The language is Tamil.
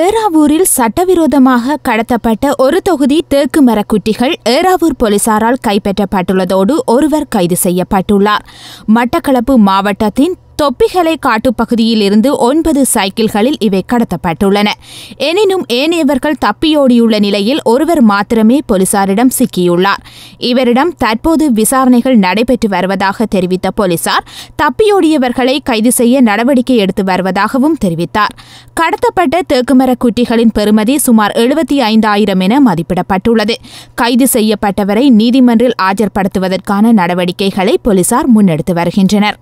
ஏராவூரில் சட்டவிரோதமாக கடத்தப்பட்ட ஒரு தொகுதி தேக்கு மரக்குட்டிகள் ஏராவூர் போலீசாரால் கைப்பற்றப்பட்டுள்ளதோடு ஒருவர் கைது செய்யப்பட்டுள்ளார் மட்டக்களப்பு மாவட்டத்தின் தொப்பிகளை இருந்து ஒன்பது சைக்கிள்களில் இவை கடத்தப்பட்டுள்ளன எனினும் ஏனையவர்கள் தப்பியோடியுள்ள நிலையில் ஒருவர் மாத்திரமே போலீசாரிடம் சிக்கியுள்ளார் இவரிடம் தற்போது விசாரணைகள் நடைபெற்று வருவதாக தெரிவித்த போலீசார் தப்பியோடியவர்களை கைது செய்ய நடவடிக்கை எடுத்து வருவதாகவும் தெரிவித்தார் கடத்தப்பட்ட தேக்குமர குட்டிகளின் பெறுமதி சுமார் எழுபத்தி ஐந்தாயிரம் என மதிப்பிடப்பட்டுள்ளது கைது செய்யப்பட்டவரை நீதிமன்றில் ஆஜர்படுத்துவதற்கான நடவடிக்கைகளை போலீசார் முன்னெடுத்து வருகின்றனர்